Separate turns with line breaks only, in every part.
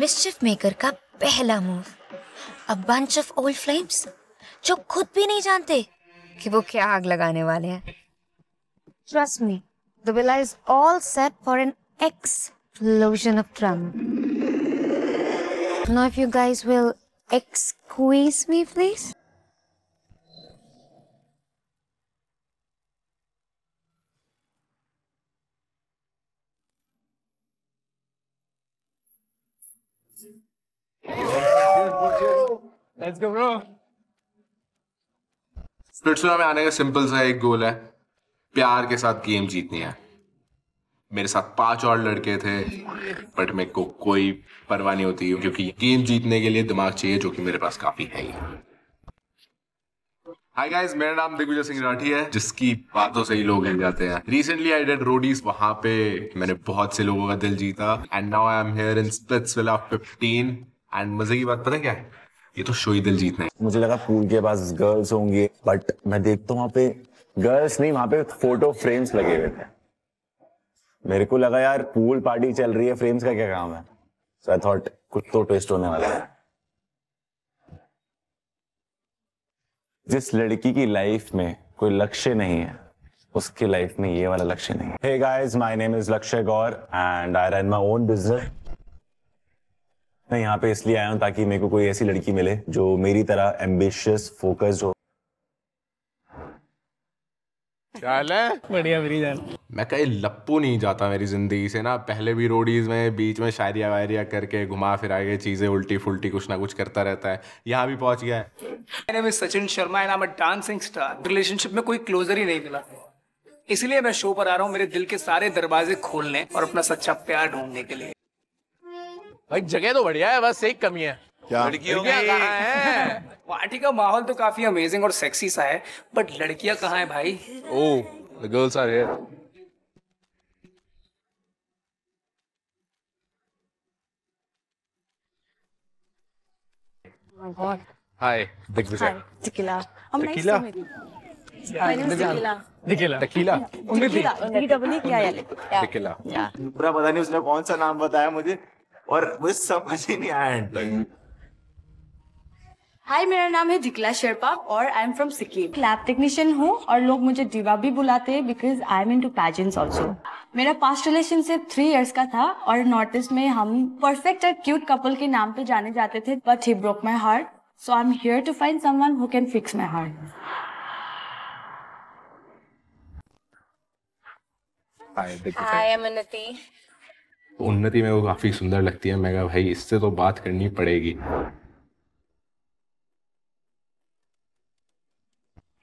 Mischief maker का पहला move a bunch of old flames जो खुद भी नहीं जानते कि वो क्या आग लगाने वाले हैं trust me the villa is all set for an explosion of drama now if you guys will excuse me please
let's
go
में आने का सिंपल सा एक गोल है प्यार के साथ गेम जीतनी है मेरे साथ पांच और लड़के थे बट मेरे को कोई परवाह नहीं होती क्योंकि गेम जीतने के लिए दिमाग चाहिए जो कि मेरे पास काफी है ही हाय गाइस मेरा नाम दिग्विजय सिंह राठी है जिसकी बातों से ही लोग हिल जाते हैं रिसेंटली आई डेड रोडीज वहां पे मैंने बहुत से लोगों का दिल जीता and now I am here in Splitsvilla 15 and मजे की बात पता क्या है ये तो शोई दिल जीतने मुझे लगा पूल के पास गर्ल्स होंगे बट मैं देखता हूँ वहां पे गर्ल्स नहीं वहां पे फोटो फ्रेम्स लगे हुए थे मेरे को लगा यार पूल पार्टी चल रही है फ्रेम्स का क्या काम है सो आई थॉट कुछ तो ट्विस्ट होने वाला है जिस लड़की की लाइफ में कोई लक्ष्य नहीं है उसकी लाइफ में ये वाला लक्ष्य नहीं है guys my name is Lakshya Gaur and I run my own business मैं यहाँ पे इसलिए आया हूँ ताकि मेरे को कोई ऐसी लड़की मिले जो मेरी तरह एम्बिशियस फोकस्ड हो है बढ़िया मेरी जान मैं कहीं लप्पू नहीं जाता मेरी जिंदगी से ना पहले भी रोडीज में बीच में शायरिया वायरिया करके घुमा फिरा के चीजें उल्टी फुल्टी कुछ ना कुछ करता रहता है यहाँ भी पहुंच गया
है सचिन शर्मा है ना मैं डांसिंग स्टार रिलेशनशिप में कोई क्लोजर ही नहीं मिला इसलिए मैं शो पर आ रहा हूँ मेरे दिल के सारे दरवाजे खोलने और अपना सच्चा प्यार ढूंढने के लिए भाई जगह तो बढ़िया है
बस एक कमी है क्या लड़कियों
है पार्टी का माहौल तो काफी अमेजिंग और सेक्सी सा है बट लड़कियां कहाँ है भाई
the girls are here hi Digvijay टिकिला हम टिकिला पूरा पता नहीं उसने कौन सा नाम बताया मुझे और मुझे समझ ही
नहीं आया एंड तक
हाय हम्म। मेरा नाम है दिकला शेरपा और I am from Sikkim lab technician हूँ और लोग मुझे डिवा भी बुलाते हैं because I am into pageants also मेरा पास्ट रिलेशनशिप थ्री इयर्स का था और नॉर्थ ईस्ट में हम परफेक्ट और क्यूट कपल के नाम पे जाने जाते थे but he broke my heart so I am here to find someone who can fix my heart
Hi, Hi, I'm Anati. उन्नति में वो काफ़ी सुंदर लगती है मैं कहा भाई इससे तो बात करनी पड़ेगी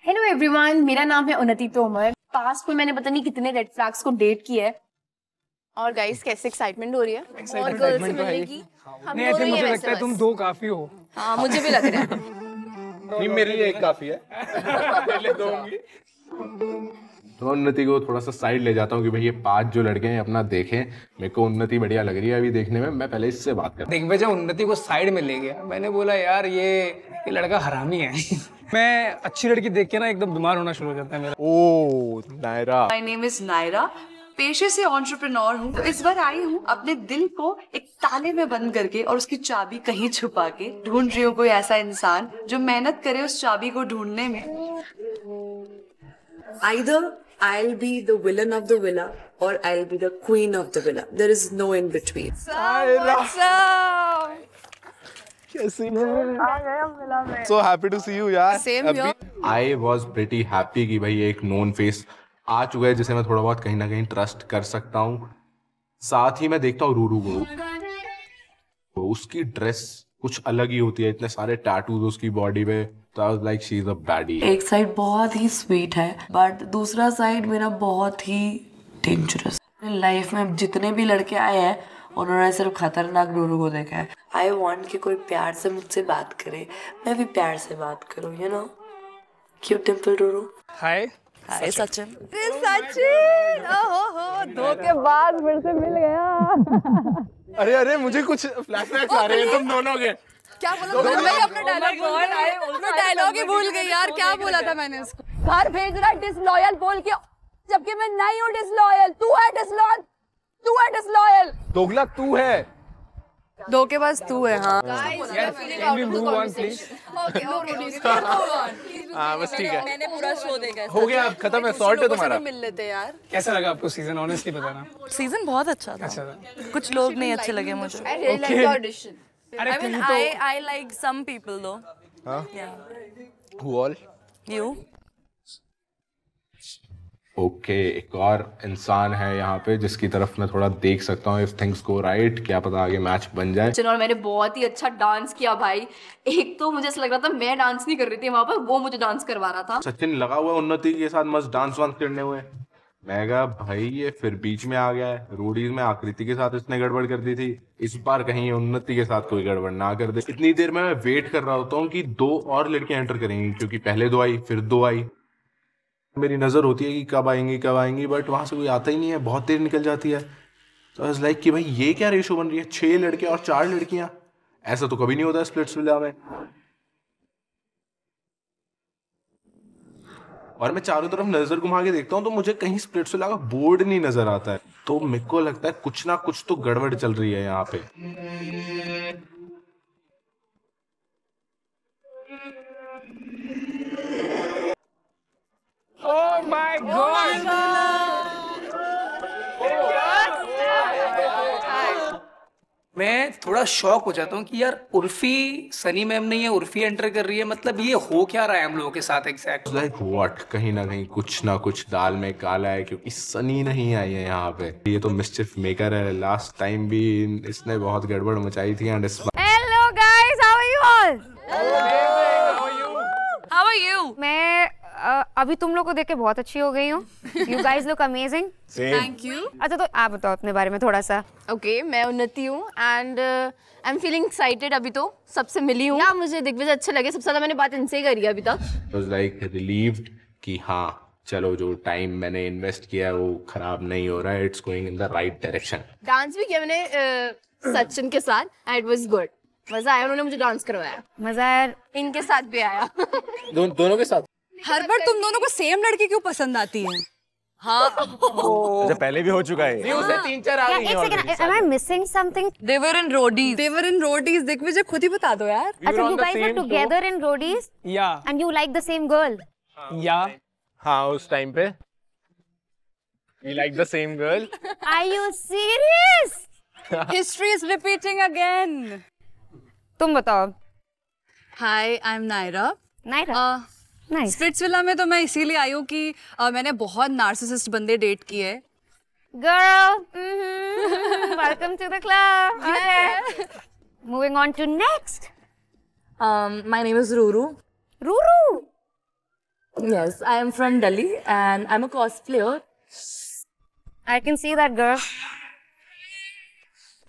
हेलो एवरीवन मेरा नाम है उन्नति तोमर पास्ट में मैंने पता नहीं कितने रेड फ्लैग्स को डेट किया है और गाइस कैसे एक्साइटमेंट हो रही है और गर्ल्स से तो मिलने की हम नहीं,
दोनों
मुझे लगता है तुम दो काफी हो हाँ मुझे भी लग रहा है नहीं मेरे लिए एक काफी है पहले दो
होंगी
तो मैं उन्नति को थोड़ा सा साइड ले जाता हूँ कि भाई ये पांच जो लड़के हैं अपना देखें मेरे को उन्नति बढ़िया लग रही है अभी देखने में मैं पहले इससे बात कर देख भैया
उन्नति को साइड में ले गया मैंने बोला यार ये ये लड़का हरामी है मैं अच्छी लड़की देख के ना एकदम बीमार होना शुरू हो जाता है मेरा oh Naira
my name is Naira पेशे से ऑन्टरप्रनोर हूँ तो इस बार आई हूँ अपने दिल को एक ताले में बंद करके और उसकी चाबी कहीं छुपा के ढूंढ रही हूँ कोई ऐसा इंसान जो मेहनत करे उस चाबी को ढूंढने में either I'll be the villain of the villa
or I'll be the queen of the villa. There is no in between.
So
happy to see you यार. Same here. I was pretty happy कि भाई एक known face आ चुका है जिसे मैं थोड़ा बहुत कहीं ना कहीं ट्रस्ट कर सकता हूँ साथ ही मैं देखता हूँ रूरू को उसकी ड्रेस कुछ अलग ही होती है इतने सारे टैटूज उसकी बॉडी में एक
साइड बहुत ही स्वीट है बट दूसरा साइड मेरा बहुत ही डेंजरस लाइफ में जितने भी लड़के आए हैं उन्होंने सिर्फ खतरनाक डोरू को देखा है आई वॉन्ट कि कोई प्यार से मुझसे बात करे मैं भी प्यार से बात करूँ यू नो क्यों टिम्पल डोरू हाय हाय सचिन
सचिन ओहो हो
धोखेबाज फिर से मिल गया अरे अरे मुझे कुछ फ्लैशबैक्स आ रहे हैं तुम दोनों के
क्या बोला मैं अपना डायलॉग अपना डायलॉग ही भूल गई यार तो क्या बोला था मैंने उसको घर भेज रहा है डिसलॉयल बोल के जबकि मैं नहीं हूँ डिसलॉयल तू
है डिसलॉयल तू है डिसलॉयल
दोगला तू है दो के पास तू है
हाँ बस ठीक है मैंने पूरा शो देखा हो गया अब खत्म है सॉर्ट है तुम्हारा मिल लेते यार
कैसा लगा आपको सीजन
ऑनेस्टली बताना सीजन बहुत अच्छा था अच्छा था कुछ लोग नहीं अच्छे लगे मुझे okay I I mean I I like some people though हां या
हु ऑल यू ओके एक और इंसान है यहाँ पे जिसकी तरफ मैं थोड़ा देख सकता हूँ इफ थिंग्स गो राइट क्या पता आगे मैच बन जाए
और मैंने बहुत ही अच्छा डांस किया भाई एक तो मुझे ऐसा लग रहा था मैं डांस नहीं कर रही थी वहां पर वो मुझे डांस करवा रहा था
सचिन लगा हुआ उन्नति के साथ मस्त डांस वांस करने हुए मैं कहा भाई ये फिर बीच में आ गया है रोडीज में आकृति के साथ इसने गड़बड़ कर दी थी इस बार कहीं उन्नति के साथ कोई गड़बड़ ना कर दे इतनी देर में मैं वेट कर रहा होता हूँ कि दो और लड़कियां एंटर करेंगी क्योंकि पहले दो आई फिर दो आई मेरी नज़र होती है कि कब आएंगी कब आएंगी बट वहां से कोई आता ही नहीं है बहुत देर निकल जाती है तो आई लाइक कि भाई ये क्या रेशो बन रही है छह लड़के और चार लड़कियां ऐसा तो कभी नहीं होता स्प्लिट्स में और मैं चारों तरफ नजर घुमा के देखता हूँ तो मुझे कहीं से लगा बोर्ड नहीं नजर आता है तो मेरे को लगता है कुछ ना कुछ तो गड़बड़ चल रही है यहाँ पे
Oh my God! Oh my God! Oh my God!
मैं थोड़ा शौक हो जाता हूँ कि यार उर्फी सनी मैम नहीं है उर्फी एंटर कर रही है मतलब ये हो क्या रहा है हम लोगों के साथ
एग्जैक्ट लाइक व्हाट कहीं ना कहीं कुछ ना कुछ दाल में काला है क्योंकि सनी नहीं आई है यहाँ पे ये तो मिस्चिफ मेकर है लास्ट टाइम भी इसने बहुत गड़बड़ मचाई थी and
hello guys how are you all how are you मैं आ, अभी तुम लोग को देख के बहुत अच्छी हो गई हूँ you guys look amazing thank you अच्छा तो आप बताओ अपने बारे में थोड़ा सा
ओके okay, मैं उन्नति हूँ and I am feeling excited अभी तो सबसे मिली हूँ yeah, मुझे दिग्विजय अच्छे लगे सबसे ज्यादा मैंने बात इनसे ही करी अभी तक
लाइक रिलीव्ड कि हाँ चलो जो टाइम मैंने इन्वेस्ट किया वो खराब नहीं हो रहा है it's going in the right direction
dance भी किया मैंने uh, सचिन के साथ एंड इट वाज गुड मजा आया उन्होंने मुझे डांस करवाया मजा आया इनके साथ भी आया
दो, दोनों के साथ
तो हर बार तुम दोनों को सेम लड़की क्यों पसंद आती है हाँ अच्छा,
पहले भी हो चुका है न्यूज़ है तीन चार आ गई हैं
एक missing something they were in Roadies they were in Roadies
देख मुझे खुद ही बता दो यार अच्छा you guys were together in Roadies या and you like the same
girl या हाँ उस टाइम पे we like the same girl
are you serious history is repeating again तुम बताओ hi I am Naira Naira nice. में तो मैं इसीलिए आई हूँ कि आ, मैंने बहुत नार्सिसिस्ट बंदे डेट किए
girl welcome to the club moving on to next my name is Ruru Ruru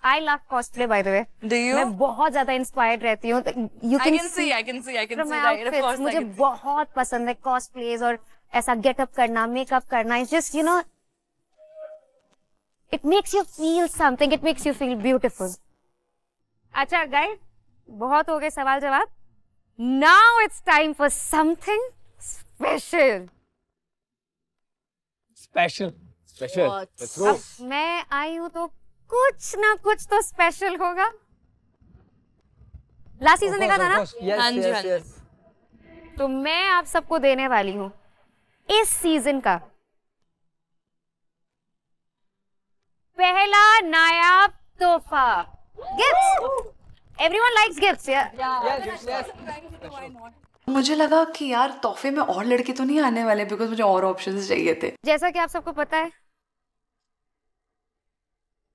I love cosplay by the way. Do you? मैं बहुत ज्यादा inspired रहती हूँ I can see, I can see I can see that मुझे बहुत पसंद है cosplays और ऐसा गेटअप करना मेकअप करना It's just you know, it makes you feel something. It makes you feel beautiful. अच्छा guys, बहुत हो गए सवाल जवाब now it's time for something special
special special
मैं आई हूँ तो कुछ ना कुछ तो स्पेशल होगा लास्ट सीजन देखा था ना हाँ जी हाँ जी तो मैं आप सबको देने वाली हूं इस सीजन का पहला नायाब तोहफा गिफ्ट एवरीवन लाइक्स गिफ्ट्स या
मुझे लगा कि यार तोहफे में और लड़के तो नहीं आने वाले बिकॉज मुझे और ऑप्शंस चाहिए थे
जैसा कि आप सबको पता है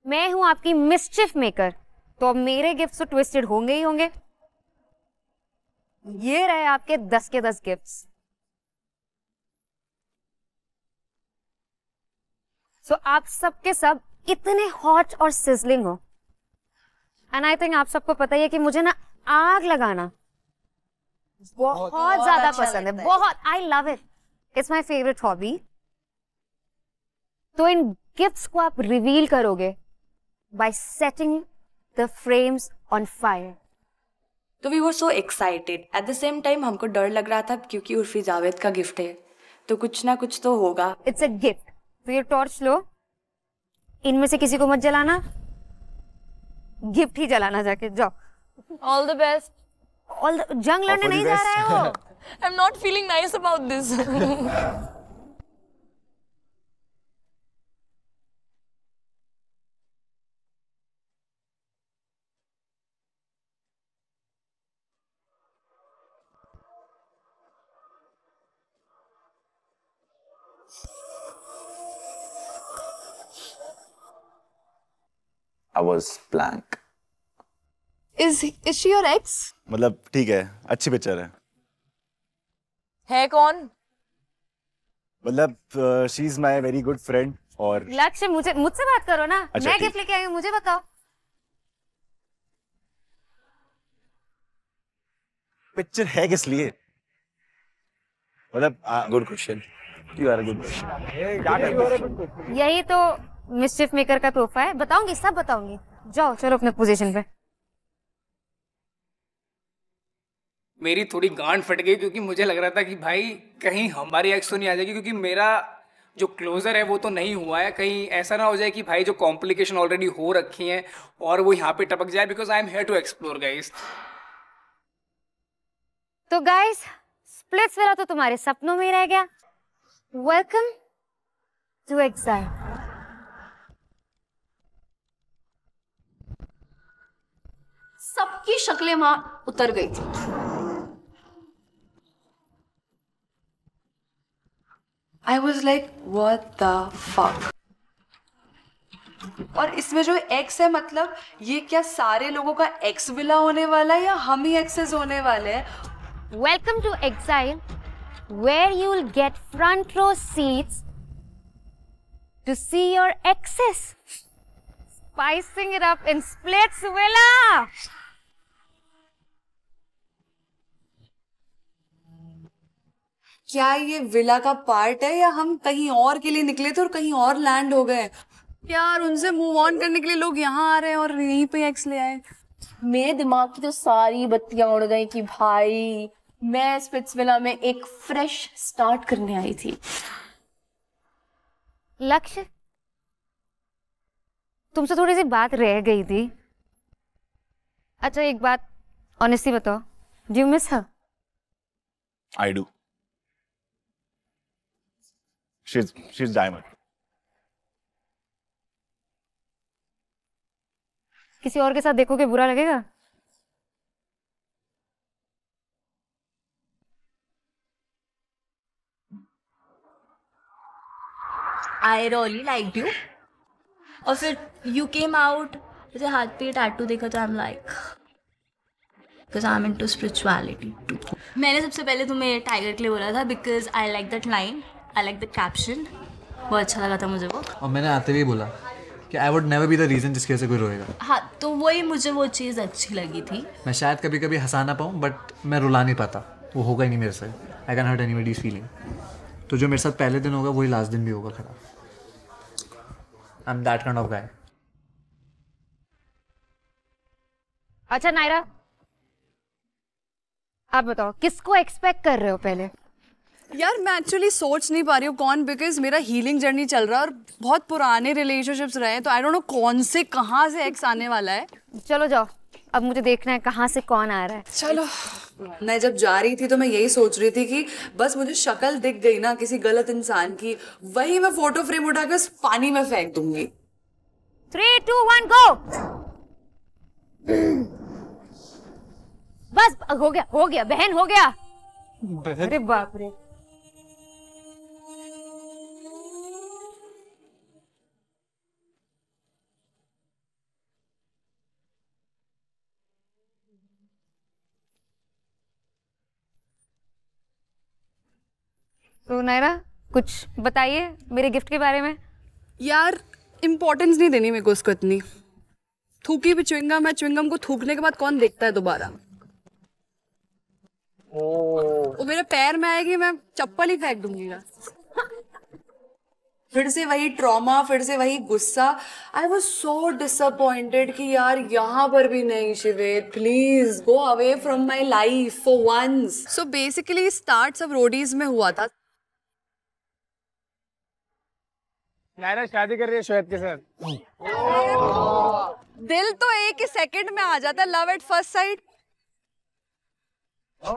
मैं हूं आपकी मिस्चिफ मेकर तो अब मेरे गिफ्ट्स तो ट्विस्टेड होंगे ही होंगे ये रहे आपके दस के दस गिफ्ट्स सो so, आप सबके सब इतने हॉट और सिजलिंग हो एंड आई थिंक आप सबको पता ही है कि मुझे ना आग लगाना
बहुत, बहुत ज्यादा अच्छा पसंद है
बहुत I love it it's my favourite hobby तो इन गिफ्ट्स को आप रिवील करोगे by setting the frames on fire.
तो we were so excited at the same time हमको डर लग रहा था क्योंकि उर्फी जावेद
का गिफ्ट है तो कुछ ना कुछ तो होगा इट्स अ गिफ्ट तो ये टॉर्च लो इनमें से किसी को मत जलाना गिफ्ट ही जलाना जाके जाओ ऑल द बेस्ट ऑल जंग लड़ने नहीं जा रहा है वो
I am not feeling nice about this
I was blank
is
is she your ex
मतलब ठीक है अच्छी पिक्चर है है कौन मतलब she is my very good friend और
लट से मुझे मुझसे बात करो ना अच्छा, मैं गिफ्ट लेके आई हूं मुझे बताओ
पिक्चर है किस लिए
मतलब good question you are good
यही तो मिस्टिफ मेकर का तोहफा है बताऊंगी सब बताऊंगी जाओ चलो अपने पोजीशन पे
मेरी थोड़ी गांड फट गई क्योंकि मुझे लग रहा था कि भाई कहीं हमारी एक्स तो नहीं आ जाएगी क्योंकि मेरा जो क्लोजर है वो तो नहीं हुआ है कहीं ऐसा ना हो जाए कि भाई जो कॉम्प्लिकेशन ऑलरेडी हो रखी है और वो यहाँ पे टपक जाए because I am here to explore guys
तो गाइस स्प्लिट्स वाला तो तुम्हारे सपनों में ही रह गया वेलकम टू एग्जाइल
सबकी शक्लें वहां उतर गई थी
आई वॉज लाइक वॉट और इसमें जो एक्स है मतलब ये क्या सारे लोगों का एक्स विला होने
वाला है या हम ही एक्सेस होने वाले हैं welcome to exile where you will get front row seats to see your exes. Spicing it up in Splitsvilla!
क्या ये विला का पार्ट है या हम कहीं और के लिए निकले थे और कहीं और लैंड हो गए
यार उनसे मूव ऑन करने के लिए लोग यहाँ आ रहे हैं और यहीं पे एक्स ले आए मेरे दिमाग की तो सारी बत्तियां उड़ गई कि भाई मैं विला में एक फ्रेश स्टार्ट करने आई थी लक्ष्य
तुमसे थोड़ी सी बात रह गई थी अच्छा एक बात ऑनेस्टली बताओ do miss her
I do she's she's diamond
किसी और के साथ देखोगे बुरा लगेगा
आई रियली लाइक यू और फिर यू केम आउट जैसे हाथ पे टैटू देखा तो I am like
because I am into spirituality too
मैंने सबसे पहले तुम्हें टाइगर के लिए बोला था because I like that line I like the caption बहुत अच्छा लगा था मुझे वो
और मैंने आते हुए बोला कि I would never be the reason जिसकी वजह से कोई रोएगा
हाँ तो वही मुझे वो चीज़ अच्छी लगी थी
मैं शायद कभी कभी हंसा ना पाऊँ बट मैं रुला नहीं पाता वो होगा ही नहीं मेरे से I can hurt anybody's feeling तो जो मेरे साथ पहले दिन होगा वही लास्ट दिन भी होगा खड़ा I am that kind of guy
अच्छा नायरा आप बताओ किसको एक्सपेक्ट कर रहे हो पहले
यार मैं एक्चुअली सोच नहीं पा रही हूँ कौन बिकॉज मेरा हीलिंग जर्नी चल रहा है और बहुत पुराने रिलेशनशिप्स रहे हैं तो आई डोंट नो कौन से कहाँ से एक्स आने वाला है चलो जाओ अब मुझे देखना है कहाँ से कौन आ रहा है चलो मैं जब जा रही थी तो मैं यही सोच रही थी कि बस मुझे शक्ल दिख गई ना किसी गलत इंसान की वही मैं फोटो फ्रेम उठा के उस पानी में फेंक दूंगी
थ्री टू वन गो बस हो गया हो गया बहन हो गया बहन? अरे बाप रे तो नायरा कुछ बताइए मेरे गिफ्ट के बारे में यार
इम्पोर्टेंस नहीं देनी मेरे को उसको इतनी थूकी भी चुविंगम है चुविंगम को थूकने के बाद कौन देखता है दोबारा
वो
मेरे पैर में आएगी मैं चप्पल ही फेंक दूंगी फिर से वही ट्रॉमा फिर से वही गुस्सा आई वॉज सो डिसअपॉइंटेड कि यार यहाँ पर भी नहीं Shived please go away from my life for once so basically start सब रोडीज में हुआ था
नायरा शादी कर रही है शोएब के
साथ
दिल तो एक ही सेकंड में आ जाता है love at first sight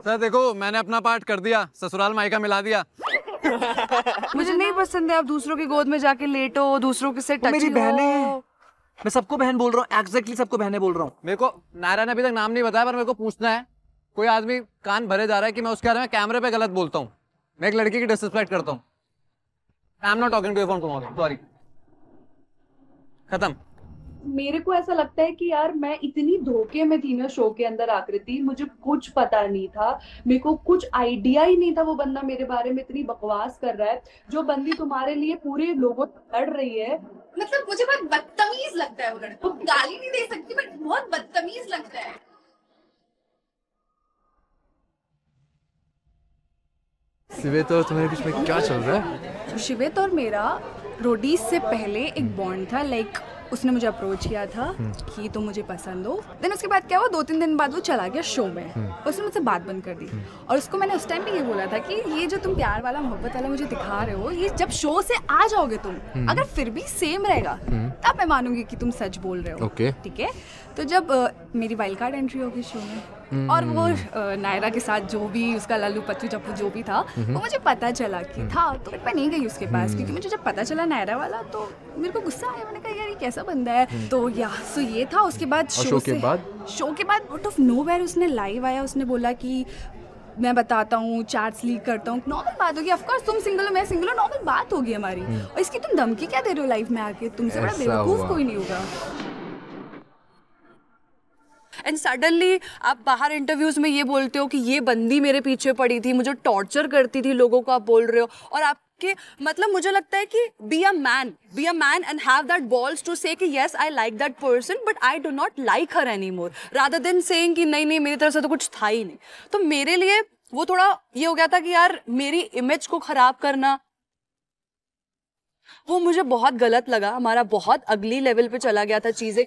sir देखो मैंने अपना पार्ट कर दिया ससुराल मायका मिला दिया
मुझे नहीं पसंद है आप दूसरों की गोद में जाके लेटो दूसरों के से टच मेरी बहने
मैं सबको बहन बोल रहा हूँ एग्जैक्टली सबको बहने बोल रहा हूँ मेरे को नायरा ने अभी तक नाम नहीं बताया पर मेरे को पूछना है कोई आदमी कान भरे जा रहा है कि मैं उसके बारे में कैमरे पे गलत बोलता हूँ मैं एक लड़की की डिसरिस्पेक्ट करता हूँ I am not talking to your phone Kumar sorry
खत्म
मेरे को ऐसा लगता है कि यार मैं इतनी धोखे में थी ना शो के अंदर आकृति मुझे कुछ पता नहीं था मेरे को कुछ आइडिया ही नहीं था वो बंदा मेरे बारे में इतनी बकवास कर रहा है जो बंदी तुम्हारे लिए पूरे लोगों से लड़ रही है मतलब मुझे बहुत बदतमीज लगता है वो लड़का गाली नहीं दे सकती बट बहुत बदतमीज लगता है
शिवेत तो और तुम्हारे बीच में क्या चल रहा है
तो शिवेत तो और मेरा रोडीज से पहले एक बॉन्ड था लाइक उसने मुझे अप्रोच किया था हम्म। कि तुम मुझे पसंद हो देन उसके बाद क्या हुआ दो तीन दिन बाद वो चला गया शो में हम्म। उसने मुझसे बात बंद कर दी हम्म। और उसको मैंने उस टाइम पे ये बोला था कि ये जो तुम प्यार वाला मोहब्बत वाला मुझे दिखा रहे हो ये जब शो से आ जाओगे तुम अगर फिर भी सेम रहेगा तब मैं मानूंगी कि तुम सच बोल रहे हो ठीक है तो जब आ, मेरी वाइल्ड कार्ड एंट्री होगी शो में हम्म। और वो नायरा के साथ जो भी उसका लल्लू पच्चू चप्पू जो भी था हम्म। वो मुझे पता चला कि हम्म। था तो मैं नहीं गई उसके पास क्योंकि मुझे जब पता चला नायरा वाला तो मेरे को गुस्सा आया मैंने कहा यार ये कैसा बंदा है तो या सो ये था उसके बाद शो, शो के बाद शो के बाद आउट ऑफ नो उसने लाइव आया उसने बोला कि मैं बताता हूँ चार्ट्स लीक करता हूँ नॉर्मल बात होगी ऑफकोर्स तुम सिंगल हो मैं सिंगल हो नॉर्मल बात होगी हमारी और इसकी तुम धमकी क्या दे रहे हो लाइफ में आके तुमसे बड़ा बेवकूफ़ कोई नहीं होगा एंड सडनली आप बाहर इंटरव्यूज़ में ये बोलते हो कि ये बंदी मेरे पीछे पड़ी थी मुझे टॉर्चर करती थी लोगों को आप बोल रहे हो और आप कि मतलब मुझे लगता है कि be a man be a man and have that balls to say कि yes I like that person but I do not like her anymore rather than saying कि नहीं नहीं मेरी तरफ से तो कुछ था ही नहीं तो मेरे लिए वो थोड़ा ये हो गया था कि यार मेरी इमेज को खराब करना वो मुझे बहुत गलत लगा हमारा बहुत
अगली लेवल पे चला गया था चीज़ें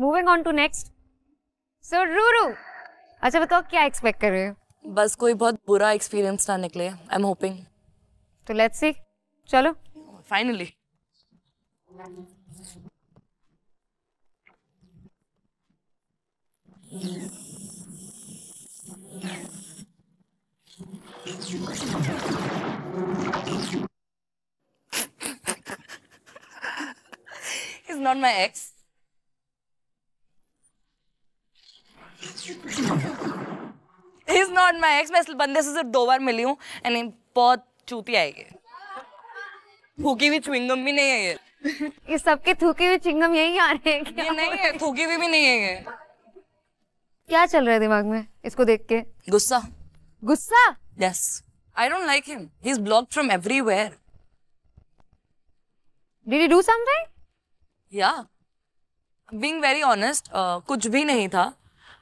moving on to next so Ruru अच्छा बताओ क्या एक्सपेक्ट कर रहे हो बस कोई बहुत बुरा एक्सपीरियंस ना निकले आई एम होपिंग तो लेट्स सी चलो
finally He's not my ex. He's not my ex. मैं इस बंदे से सिर्फ दो बार मिली हूँ एंड बहुत चूती आएगी थूकी हुई चुविंगम भी नहीं है ये
ये सबके थूकी हुई चिंगम यही आ रहे हैं क्या ये नहीं है थूकी हुई भी नहीं है ये क्या चल रहा है दिमाग में इसको देख के गुस्सा
गुस्सा yes I don't like him he is blocked from everywhere did you do something या बीइंग वेरी ऑनेस्ट कुछ भी नहीं था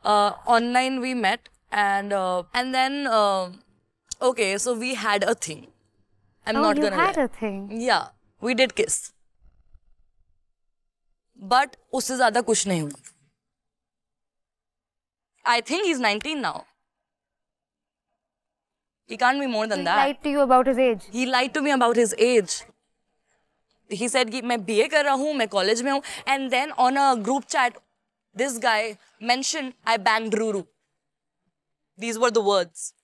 uh, online we met and uh, and then uh, okay so we had a thing i'm oh, not you gonna had lie. a thing yeah we did kiss but उससे ज्यादा कुछ नहीं हुआ i think he's 19 now he can't be more than he that he lied to you about his age he lied to me about his age he said कि मैं BA कर रहा हूँ मैं कॉलेज में and then on a group chat. this guy mentioned, I banged Ruru. These were the words.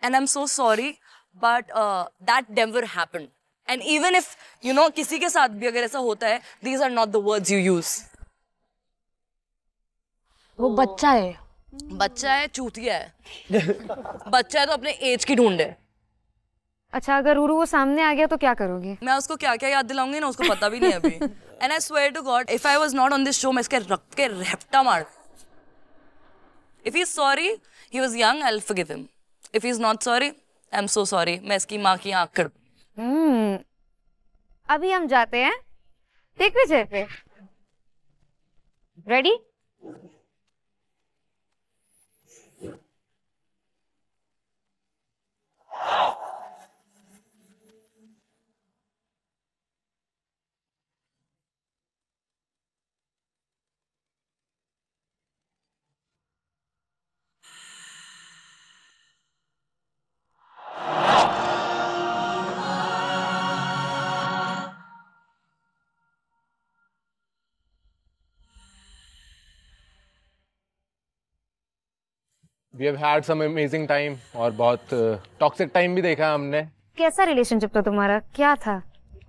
And I'm so sorry, but uh, that never happened. And even if, you know, kisi ke साथ bhi agar aisa hota hai, these are not the words you use.
वो बच्चा है
बच्चा है चूतिया है बच्चा है तो अपने एज की ढूंढे
अच्छा अगर उरु वो सामने आ गया तो क्या करोगे मैं
उसको क्या क्या याद दिलाऊंगी ना उसको पता भी नहीं अभी And I swear to God, if I was not on this show, मैं इसके रख के रेप्टा मार If he's sorry, he was young, I'll forgive him. If he's not sorry, I'm so sorry. मैं इसकी माँ की आँख कर
hmm. अभी हम जाते हैं देख विजय पे Ready? Oh!
We have had some amazing time और बहुत टॉक्सिक uh, टाइम भी देखा हमने
कैसा रिलेशनशिप था तुम्हारा क्या था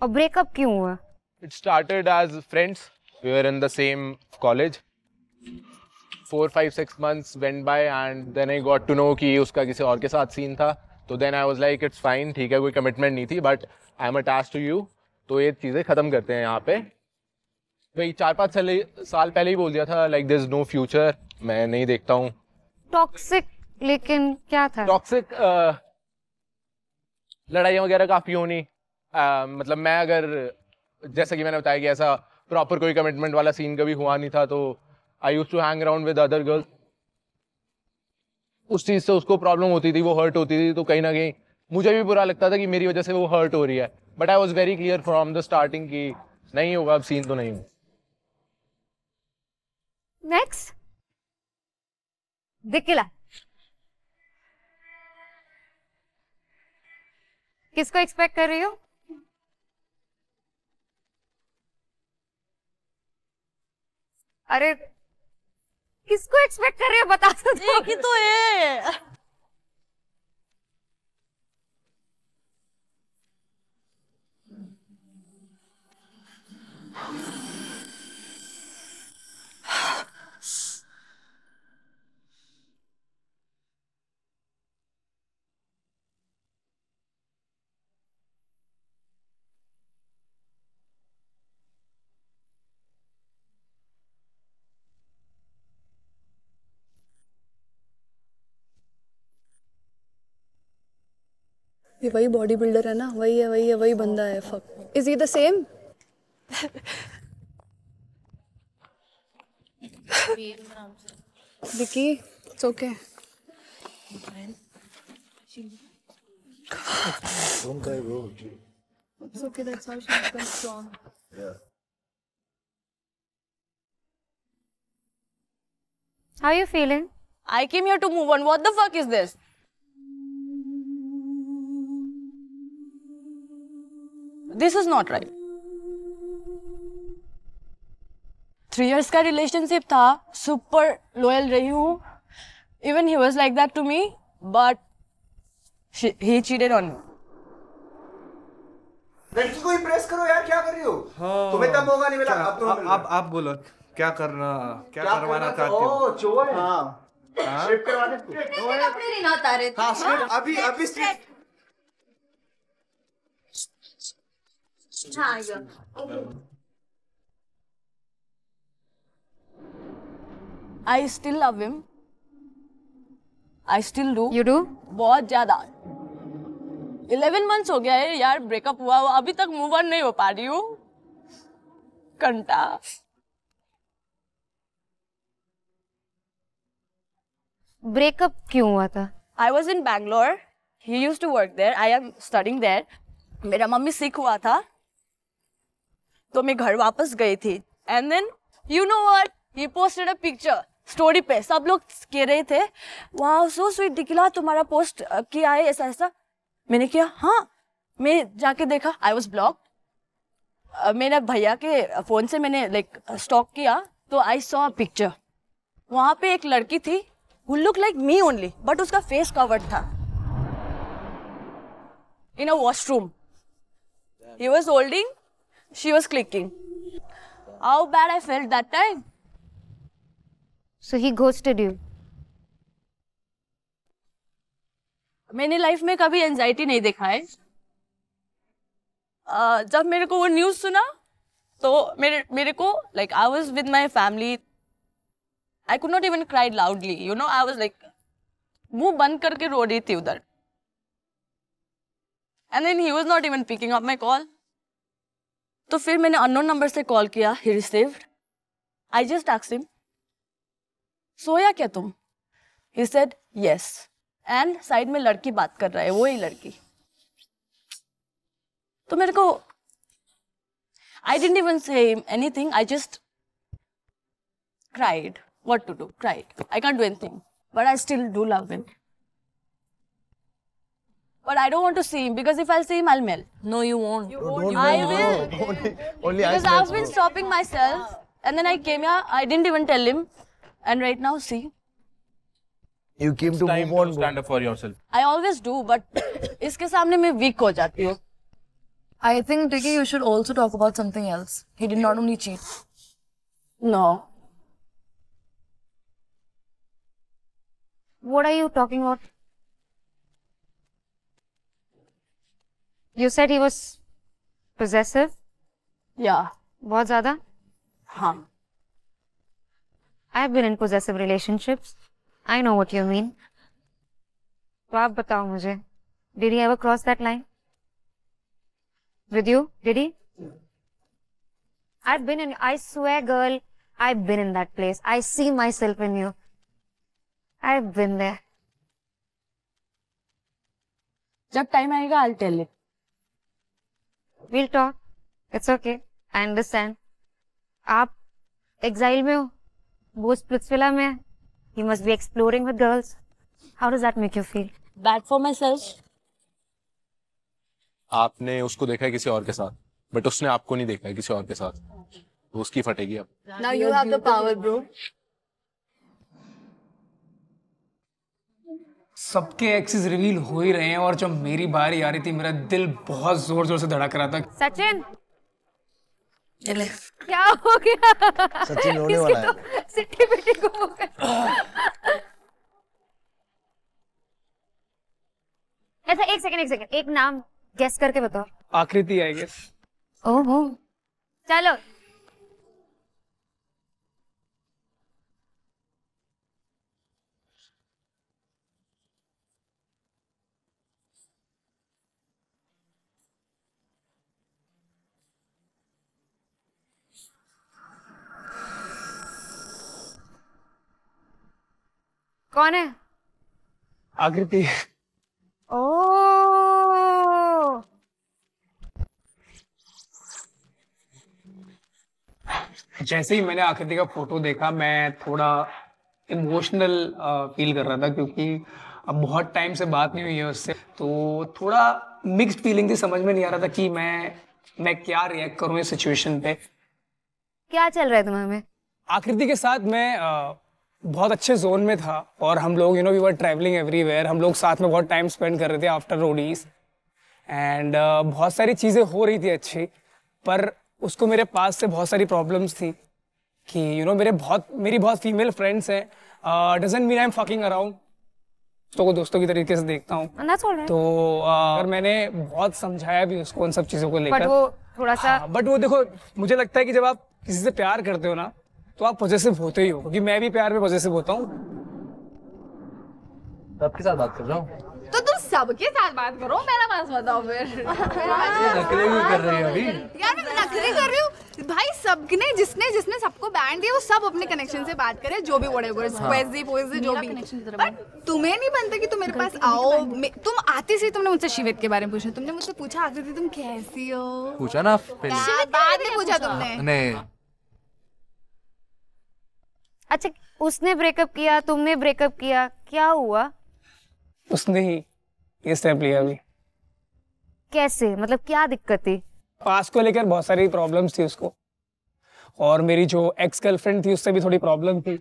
और ब्रेकअप क्यों हुआ
it started as friends we were in the same college four five six months went by and then I got to know कि उसका किसी और के साथ सीन था तो then I was like it's fine ठीक है कोई कमिटमेंट नहीं थी but I am attach to you तो ये चीज़ें ख़त्म करते हैं यहाँ पे भाई चार पाँच साल साल पहले ही बोल दिया था लाइक दिस नो फ्यूचर मैं नहीं देखता हूँ टॉक्सिक लेकिन क्या था टॉक्सिक लड़ाई वगैरह काफ़ी होनी आ, मतलब मैं अगर जैसा कि मैंने बताया कि ऐसा प्रॉपर कोई कमिटमेंट वाला सीन कभी हुआ नहीं था तो I use to hang around with other girls उस चीज़ से उसको प्रॉब्लम होती थी वो हर्ट होती थी तो कहीं ना कहीं मुझे भी बुरा लगता था कि मेरी वजह से वो हर्ट हो रही है but I was very clear from the starting की नहीं होगा अब सीन तो नहीं होगा
नेक्स्ट दिखिला किसको एक्सपेक्ट कर रही हो अरे किसको एक्सपेक्ट कर रही हो बता सकते तो एक ही तो है
ये वही बॉडी बिल्डर है ना वही है वही है वही बंदा है fuck is he the same Vicky it's okay
Don't die, bro.
It's okay. That's how she becomes strong.
Yeah.
How are you feeling? I came here to move on. What the fuck is this? This is not right three years का relationship था super loyal रही हूँ even he was like that to me but he cheated on me
लड़की को impress करो यार क्या कर रही हो हाँ। तुम्हें तब मौका नहीं मिला अब तुम्हें आप आप बोलो क्या करना क्या, क्या करवाना चाहते हो तो- चोर हाँ स्ट्रिप
करवा दे
अपने रिना उतारे हाँ, हाँ अभी अभी स्ट्रिप Tiger. I still love him. I still do. You do? बहुत ज्यादा इलेवन मंथ्स हो गया है यार ब्रेकअप हुआ हुआ अभी तक मूव ऑन नहीं हो पा रही हूँ कंटा
ब्रेकअप क्यों हुआ था I was in
Bangalore he use to work there I am studying there मेरा मम्मी सिख हुआ था तो मैं घर वापस गई थी and then you know what he posted a picture story पे सब लोग कह रहे थे वहा सो स्वीट दिखिला तुम्हारा पोस्ट किया है ऐसा ऐसा मैंने किया हाँ मैं जाके देखा आई वॉज ब्लॉक मेरे भैया के फ़ोन से मैंने लाइक स्टॉक किया तो आई सॉ पिक्चर वहाँ पे एक लड़की थी who look like me only but उसका फेस कवर्ड था in a washroom he was holding she was clicking. How bad I felt that time. So
he ghosted you.
मैंने लाइफ में कभी एंजाइटी नहीं देखा है uh, जब मेरे को वो न्यूज़ सुना तो मेरे मेरे को like I was with my family I could not even cry loudly you know I was like मुंह बंद करके रो रही थी उधर and then he was not even picking up my call तो फिर मैंने अननोन नंबर से कॉल किया ही रिसीव्ड आई जस्ट एक्सिम सोया क्या तुम he said yes and side में लड़की बात कर रहा है वो ही लड़की तो मेरे को I didn't even say anything I just cried what to do cried I can't do anything but I still do love it But I don't want to see him because if i see him, I'll melt. No, you won't. You won't. I
will. only,
because I've been
stopping myself. And then I came here. I didn't even tell him. And right now, see.
You came it's to move on. To stand up for yourself.
I always do, but इसके सामने मैं weak हो जाती
I think Diggy, you should also talk about something else. He did not only cheat. No.
What are you talking about? You said he was possessive या बहुत ज्यादा हाँ I have been in possessive relationships I know what you mean तो आप बताओ मुझे did he ever cross that line with you did he I I've been in, I swear, girl, I've been in that place. I see myself in you. I've been there. जब time आएगा I tell it will talk it's okay I understand आप exile में हो वो Splitsvilla में है you must be exploring with girls how does that make you feel bad for myself
आपने उसको देखा है किसी और के साथ बट उसने आपको नहीं देखा है किसी और के साथ तो उसकी फटेगी अब
now you have the
power bro
सबके एक्सेस रिवील हो ही रहे हैं और जब मेरी बारी आ रही थी मेरा दिल बहुत जोर जोर से धड़क रहा
था
सचिन क्या हो गया सचिन रोने वाला है तो सिट्टी पिट्टी को ऐसा एक सेकंड एक सेकंड एक नाम गेस करके बताओ
आकृति आई गेस
ओहो चलो कौन है आकृति ओ
जैसे ही मैंने आकृति का फोटो देखा मैं थोड़ा इमोशनल फील कर रहा था क्योंकि अब बहुत टाइम से बात नहीं हुई है उससे तो थोड़ा मिक्स्ड फीलिंग थी समझ में नहीं आ रहा था कि मैं मैं क्या रिएक्ट करूं इस सिचुएशन पे
क्या चल रहा है तुम्हारे में
आकृति के साथ मैं आ, बहुत अच्छे जोन में था और हम लोग you know we were travelling everywhere हम लोग साथ में बहुत टाइम स्पेंड कर रहे थे आफ्टर रोडीज एंड बहुत सारी चीज़ें हो रही थी अच्छी पर उसको मेरे पास से बहुत सारी प्रॉब्लम्स थी कि यू you नो know, मेरे बहुत मेरी बहुत फीमेल फ्रेंड्स हैं doesn't mean I am fucking around दोस्तों को दोस्तों की तरीके से देखता हूँ right. तो uh, और मैंने बहुत समझाया भी उसको उन सब चीज़ों को लेकर बट वो थोड़ा सा बट हाँ, वो देखो मुझे लगता है कि जब आप किसी से प्यार करते हो ना तो आप पॉजिटिव होते ही हो क्योंकि मैं भी प्यार में पॉजिटिव होता हूँ सबके तो साथ
बात कर रहा हूँ
तो तुम सबके साथ बात करो मेरा पास बताओ फिर नखरे क्यों कर
रही हो अभी यार
मैं नखरे कर रही हूँ भाई सब ने जिसने जिसने सबको बैंड दिया वो सब अपने कनेक्शन से बात करे जो भी वड़े वड़े क्वेजी पोजी जो भी पर तुम्हें नहीं बनता कि तुम मेरे पास आओ तुम आते से तुमने मुझसे शिवित के बारे में पूछा तुमने मुझसे पूछा आकृति तुम कैसी हो
पूछा ना बाद में पूछा तुमने नहीं अच्छा उसने ब्रेकअप किया तुमने ब्रेकअप किया क्या हुआ
उसने ही ये स्टेप लिया अभी
कैसे मतलब क्या दिक्कत थी
पास को लेकर बहुत सारी प्रॉब्लम्स थी उसको और मेरी जो एक्स गर्लफ्रेंड थी उससे भी थोड़ी प्रॉब्लम थी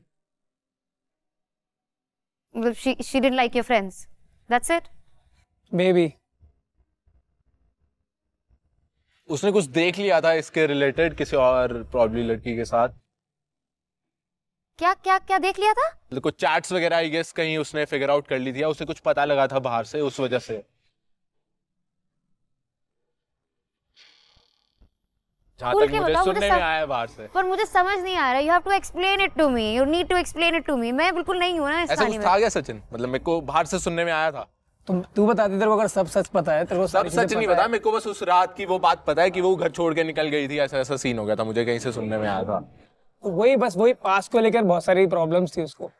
मतलब she she didn't like your friends that's it maybe
उसने कुछ देख लिया था इसके रिलेटेड किसी और प्रॉब्लम लड़की के साथ
क्या क्या क्या देख लिया था
मतलब कुछ चैट्स वगैरह आई गेस कहीं उसने फिगर आउट कर ली थी उसे कुछ पता लगा था बाहर से उस वजह से मुझे पर
मुझे समझ नहीं आ रहा you have to explain it to me you need to explain it to me मैं बिल्कुल नहीं हूं ना इस ऐसा था
क्या सचिन मतलब मेरे को बाहर से सुनने में आया था तुम तू बता दे तेरे को अगर सब सच पता है तेरे को सब सच नहीं पता मेरे को बस उस रात की वो बात पता है कि वो घर छोड़ के निकल गई थी ऐसा ऐसा सीन हो गया था मुझे कहीं से सुनने में आया था
वही बस वही पास को लेकर बहुत सारी प्रॉब्लम्स थी उसको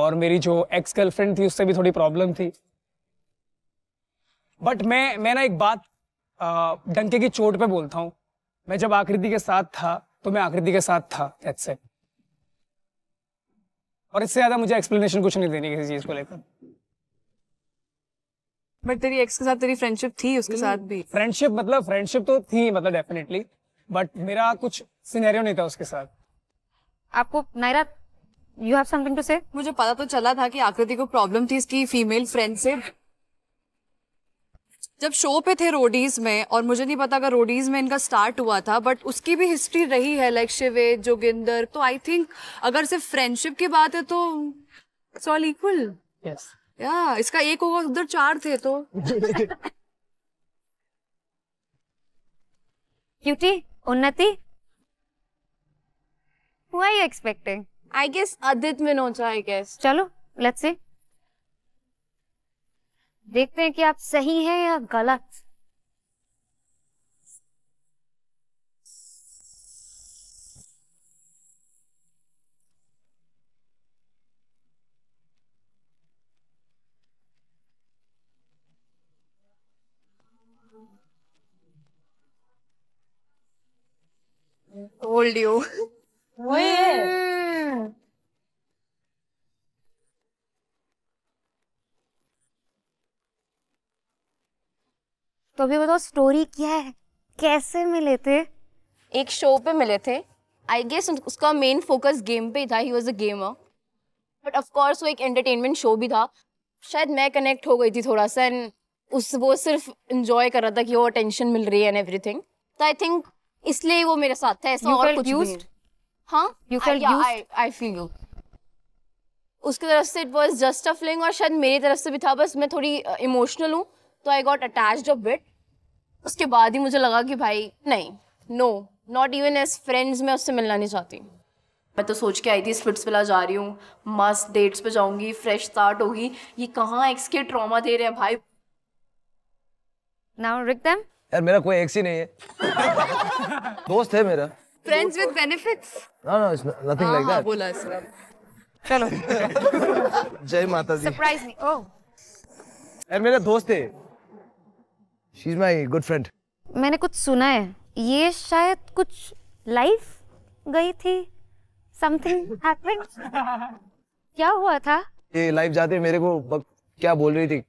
और मेरी जो एक्स गर्लफ्रेंड थी उससे भी थोड़ी प्रॉब्लम थी बट मैं मैं ना एक बात डंके की चोट पे बोलता हूँ मैं जब आकृति के साथ था तो मैं आकृति के साथ था एक्स से और इससे ज्यादा मुझे एक्सप्लेनेशन कुछ नहीं देनी किसी चीज को लेकर बट तेरी एक्स के साथ तेरी फ्रेंडशिप थी उसके hmm, साथ भी फ्रेंडशिप मतलब फ्रेंडशिप तो थी मतलब डेफिनेटली बट मेरा कुछ सिनेरियो नहीं था उसके साथ
आपको Naira you have something to say मुझे पता तो चला था कि आकृति को प्रॉब्लम थी इसकी फीमेल फ्रेंड से जब शो पे थे रोडीज में और मुझे नहीं पता अगर रोडीज में इनका स्टार्ट हुआ था बट उसकी भी हिस्ट्री रही है लाइक शिवे जोगिंदर तो आई थिंक अगर सिर्फ फ्रेंडशिप की बात है तो इट्स ऑल इक्वल यस या इसका एक
होगा उधर चार थे तो क्यूटी उन्नति Who are you expecting? I guess Adit Minocha, I guess. चलो, let's see. देखते हैं कि आप सही हैं या गलत
Told you. वही हम्म।
तो अभी बताओ स्टोरी क्या है कैसे मिले थे एक शो पे मिले थे आई गेस उसका मेन फोकस गेम पे था he was a gamer but of course वो एक एंटरटेनमेंट शो भी था शायद मैं कनेक्ट हो गई थी थोड़ा सा एंड उस वो सिर्फ इंजॉय कर रहा था कि वो टेंशन मिल रही है एंड एवरीथिंग तो आई थिंक इसलिए वो मेरे साथ था ऐसा और कुछ भी उसके तरफ से it was just a fling और शायद मेरी तरफ से भी था बस मैं थोड़ी इमोशनल हूँ तो I got attach a bit उसके बाद ही मुझे लगा कि भाई नहीं no not even as friends मैं उससे मिलना नहीं चाहती मैं तो सोच के आई थी स्पिट्स विला जा रही हूँ मस्त डेट्स पे जाऊँगी फ्रेश स्टार्ट होगी ये कहाँ एक्स के ट्रॉमा दे रहे हैं भाई नाउ रिक देम
यार मेरा कोई एक्स ही नहीं है दोस्त है मेरा
Friends with benefits?
No, no, it's not, nothing ah, like that. बोला इसने चलो जय माता दी
सरप्राइज नहीं ओह
यार मेरा दोस्त है she is my good friend
मैंने कुछ सुना है ये शायद कुछ लाइफ गई थी समथिंग हैपेंड क्या हुआ था
ये लाइफ जाते मेरे को बक, क्या बोल रही थी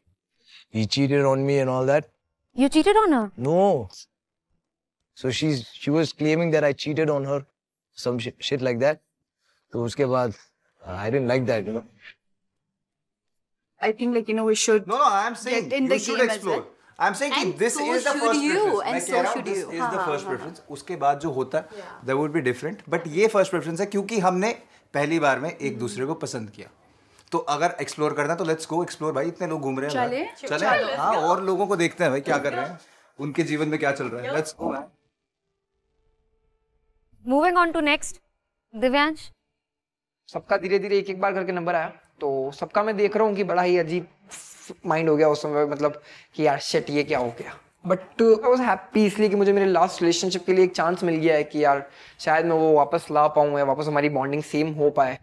he cheated on me and all that
you cheated on her
no so she she was claiming that I cheated on her some shit like that तो उसके बाद I didn't like that you know I
think like you know we should
no no I am saying in the game as well I am saying कि this is the first preference and so should you is the first preference उसके बाद जो होता है that would be different ये first preference है क्योंकि हमने पहली बार में एक दूसरे को पसंद किया तो अगर एक्सप्लोर करना है तो लेट्स गो एक्सप्लोर भाई इतने लोग घूम रहे हैं चले, चले, हाँ और लोगों को देखते हैं भाई क्या कर रहे हैं उनके जीवन में क्या चल रहा है let's go
moving on to next Divyansh
सबका धीरे धीरे एक एक बार करके नंबर आया तो सबका मैं देख रहा हूँ कि बड़ा ही अजीब माइंड हो गया उस समय मतलब कि यार शेट ये क्या हो गया बट आई वॉज हैप्पी इसलिए कि मुझे मेरे लास्ट रिलेशनशिप के लिए एक चांस मिल गया है कि यार शायद मैं वो वापस ला पाऊँ या वापस हमारी बॉन्डिंग सेम हो पाए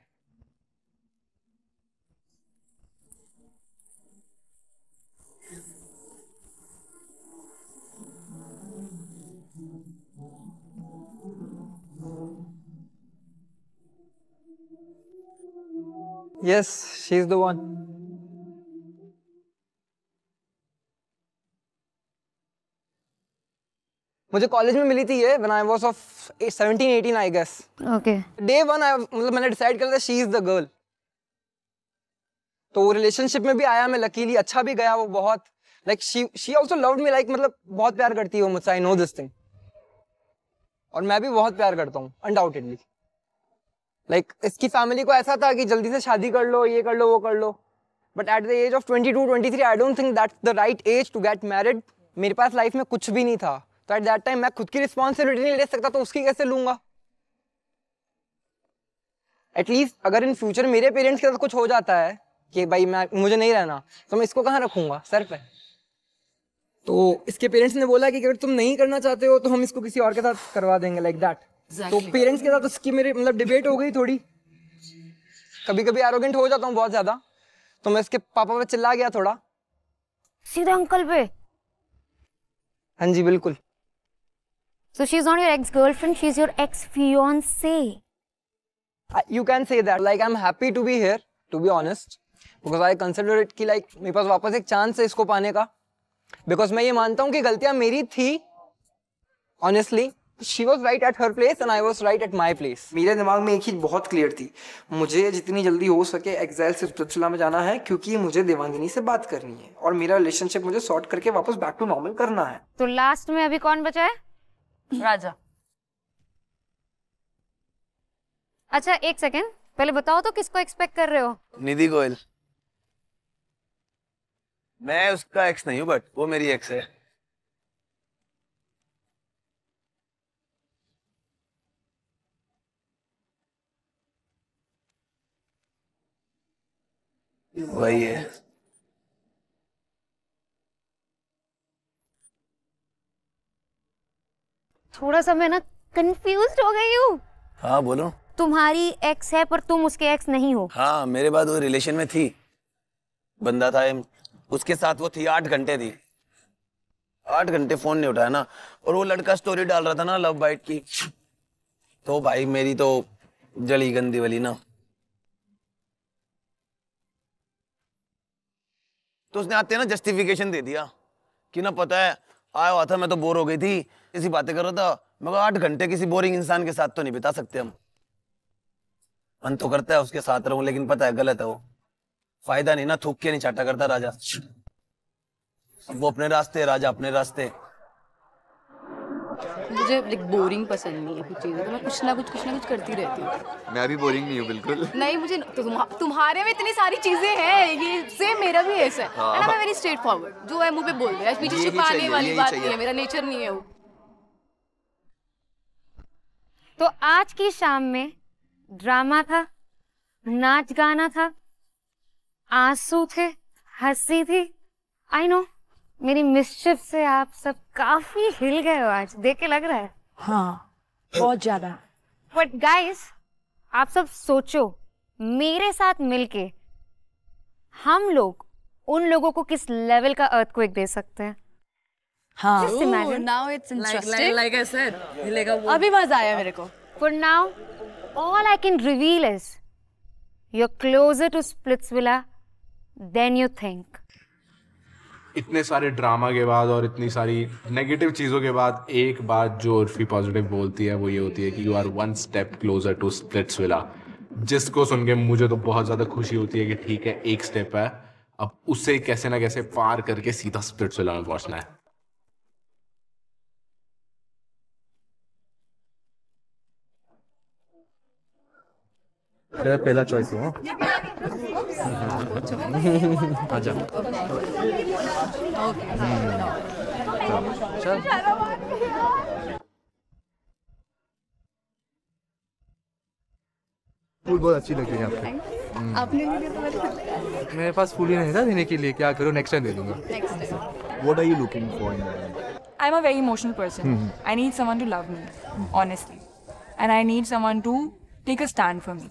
Yes, she's the one. मुझे कॉलेज में मिली थी ये when I was of 17 18 I guess okay day one I मतलब मैंने डिसाइड कर लिया शी इज द गर्ल तो रिलेशनशिप में भी आया मैं लकीली अच्छा भी गया वो बहुत like she she also loved me like मतलब बहुत प्यार करती है वो मुझसे आई नो दिस थिंग और मैं भी बहुत प्यार करता हूं अनडाउटेडली लाइक like, इसकी फैमिली को ऐसा था कि जल्दी से शादी कर लो ये कर लो वो कर लो but at the age of twenty two twenty three I don't think that the right age to get married मेरे पास लाइफ में कुछ भी नहीं था तो एट दैट टाइम मैं खुद की रिस्पॉन्सिबिलिटी नहीं ले सकता तो उसकी कैसे लूंगा एटलीस्ट अगर इन फ्यूचर मेरे पेरेंट्स के साथ कुछ हो जाता है कि भाई मैं मुझे नहीं रहना तो मैं इसको कहाँ रखूंगा सर पे तो इसके पेरेंट्स ने बोला कि अगर तुम नहीं करना चाहते हो तो हम इसको किसी और के साथ करवा देंगे लाइक like दैट exactly. तो पेरेंट्स के साथ उसकी मेरी मतलब डिबेट हो गई थोड़ी कभी कभी एरोगेंट हो जाता हूँ बहुत ज्यादा तो मैं इसके पापा पे चिल्ला गया थोड़ा सीधा अंकल पे हाँ जी बिल्कुल So she's not your ex-girlfriend, she's your ex-fiancé. You can say that. Like, I'm happy to be here, to be honest. Because I consider it कि like, मेरे पास वापस एक चांस है इसको पाने का. Because मैं ये मानता हूँ कि गलतियाँ मेरी थी, honestly. She was right at her place and I was right at my place. मेरे दिमाग में एक ही बहुत क्लियर थी मुझे जितनी जल्दी हो सके एग्जाइल से सिलसिला में जाना है क्योंकि मुझे देवांगिनी से बात करनी है और मेरा रिलेशनशिप मुझे सॉर्ट करके वापस बैक टू नॉर्मल करना है
तो लास्ट में अभी कौन बचा है राजा अच्छा एक सेकेंड पहले बताओ तो किसको एक्सपेक्ट कर रहे हो
निधि गोयल
मैं उसका एक्स नहीं हूँ बट वो मेरी एक्स है
वही है
थोड़ा सा मैं ना कंफ्यूज हो गई हूँ हाँ बोलो तुम्हारी एक्स है पर तुम उसके एक्स नहीं हो
हाँ मेरे बाद वो रिलेशन में थी बंदा था एम उसके साथ वो थी आठ घंटे थी आठ घंटे फोन नहीं उठाया ना और वो लड़का स्टोरी डाल रहा था ना लव बाइट की तो भाई मेरी तो जली गंदी वाली ना तो उसने आते ना जस्टिफिकेशन दे दिया कि ना पता है आया हुआ था मैं तो बोर हो गई थी ऐसी बातें कर रहा था मगर आठ घंटे किसी बोरिंग इंसान के साथ तो नहीं बिता सकते हम मन तो करता है उसके साथ रहूं लेकिन पता है गलत है वो फायदा नहीं ना थूक के नहीं चाटा करता राजा वो अपने रास्ते राजा अपने रास्ते
मुझे लाइक बोरिंग पसंद नहीं है कुछ चीज़ें तो मैं कुछ ना कुछ कुछ ना कुछ करती रहती हूँ
मैं भी बोरिंग नहीं हूँ बिल्कुल
नहीं मुझे तो तुम, तुम्हारे में इतनी सारी चीज़ें हैं ये सेम मेरा भी ऐसा है हाँ। मैं वेरी स्ट्रेट फॉरवर्ड जो है मुँह पे बोल रहे हैं पीछे छुपाने वाली बात नहीं है मेरा नेचर नहीं है वो
तो आज की शाम में ड्रामा था नाच गाना था आंसू थे हंसी थी आई नो मेरी मिसचिफ से आप सब काफी हिल गए हो आज देख के लग रहा है हाँ बहुत ज्यादा बट गाइस आप सब सोचो मेरे साथ मिलके हम लोग उन लोगों को किस लेवल का अर्थक्वेक दे सकते हैं हाँ Just imagine. Ooh, now it's interesting. Like, like, like
I said, हिलेगा वो. अभी मजा आया मेरे
को. For now, all I can reveal is you're closer to Splitsvilla than you think.
इतने सारे ड्रामा के बाद और इतनी सारी नेगेटिव चीज़ों के बाद एक बात जो उर्फी पॉजिटिव बोलती है वो ये होती है कि you are one step closer to splits villa जिसको सुन के मुझे तो बहुत ज़्यादा खुशी होती है कि ठीक है एक स्टेप है अब उसे कैसे ना कैसे पार करके सीधा स्प्लिट्स विला में पहुँचना है
तेरा पहला चॉइस हुआ आजा
चल
फूल बहुत अच्छी लगी रही है आपको
हम्म।
आपने तो
मेरे पास फूल ही नहीं था देने के लिए क्या करो नेक्स्ट टाइम दे
दूंगा
what are you looking for in I
am a very emotional person I need someone to love me honestly and I need someone to take a stand for me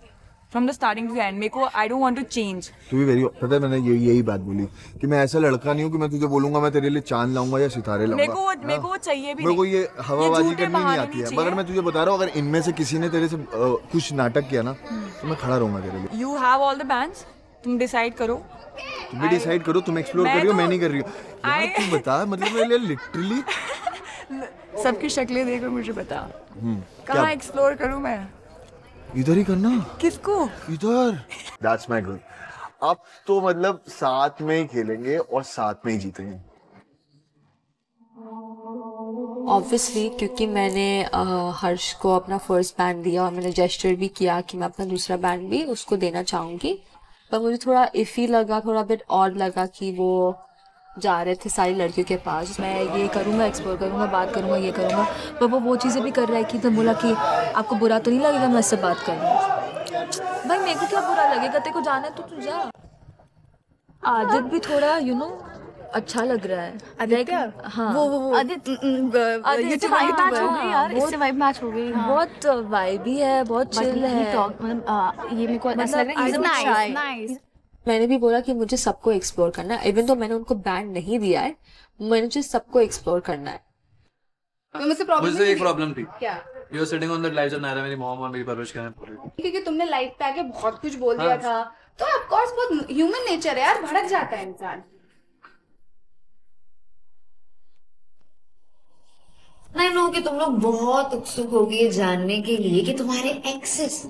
from the starting to end मेरे को I don't want to change
तू भी very पता है मैंने ये यही बात बोली कि मैं ऐसा लड़का नहीं हूं कि मैं तुझे बोलूंगा मैं तेरे लिए चांद लाऊंगा या सितारे लाऊंगा मेरे को हाँ? मेरे
को चाहिए भी मेरे को ये हवाबाजी करनी नहीं आती है मगर
मैं तुझे बता रहा हूं अगर इनमें से किसी ने तेरे से कुछ नाटक किया ना तो मैं खड़ा रहूंगा तेरे लिए
you have all the bands तुम डिसाइड करो
तुम भी डिसाइड करो तुम एक्सप्लोर कर रही हो तो मैं नहीं कर रही हूं यार तुम बता मतलब मेरे लिए लिटरली
सबकी शक्लें देखो मुझे बता
हम्म, कहाँ
एक्सप्लोर करूँ मैं इधर ही करना किसको
इधर दैट्स माय गोल अब तो मतलब साथ में ही खेलेंगे और साथ में ही जीतेंगे
ऑब्वियसली क्योंकि मैंने आ, हर्ष को अपना फर्स्ट बैंड दिया और मैंने जेस्टर भी किया कि मैं अपना दूसरा बैंड भी उसको देना चाहूंगी पर मुझे थोड़ा इफ़ी लगा थोड़ा बिट और लगा कि वो जा रहे थे सारी लड़कियों के पास मैं ये करूँगा एक्सप्लोर करूँगा बात करूँगा ये करूँगा पर वो वो चीज़ें भी कर रहा है कि तो बोला कि आपको बुरा तो नहीं लगेगा मैं उससे बात करूँ भाई मेरे को क्या बुरा लगेगा तेरे को जाना है तो तू जा आदत भी थोड़ा यू नो अच्छा लग रहा है आदित्य हाँ वो वो वो Aditya vibe match vibe match हो गई बहुत वाइबी हाँ। है बहुत चिल है मतलब, ये मेरे को ऐसा मतलब लग रहा है नाइस मैंने भी बोला कि मुझे सबको एक्सप्लोर करना है इवन तो मैंने उनको बैन नहीं दिया है मुझे सबको एक्सप्लोर करना है तुमने
लाइव पे आके बहुत कुछ बोल दिया हाँ। था तो ऑफ कोर्स बहुत ह्यूमन नेचर है यार भड़क जाता है इंसान
नहीं कि तुम लोग बहुत उत्सुक होगी जानने के लिए कि तुम्हारे एक्सेस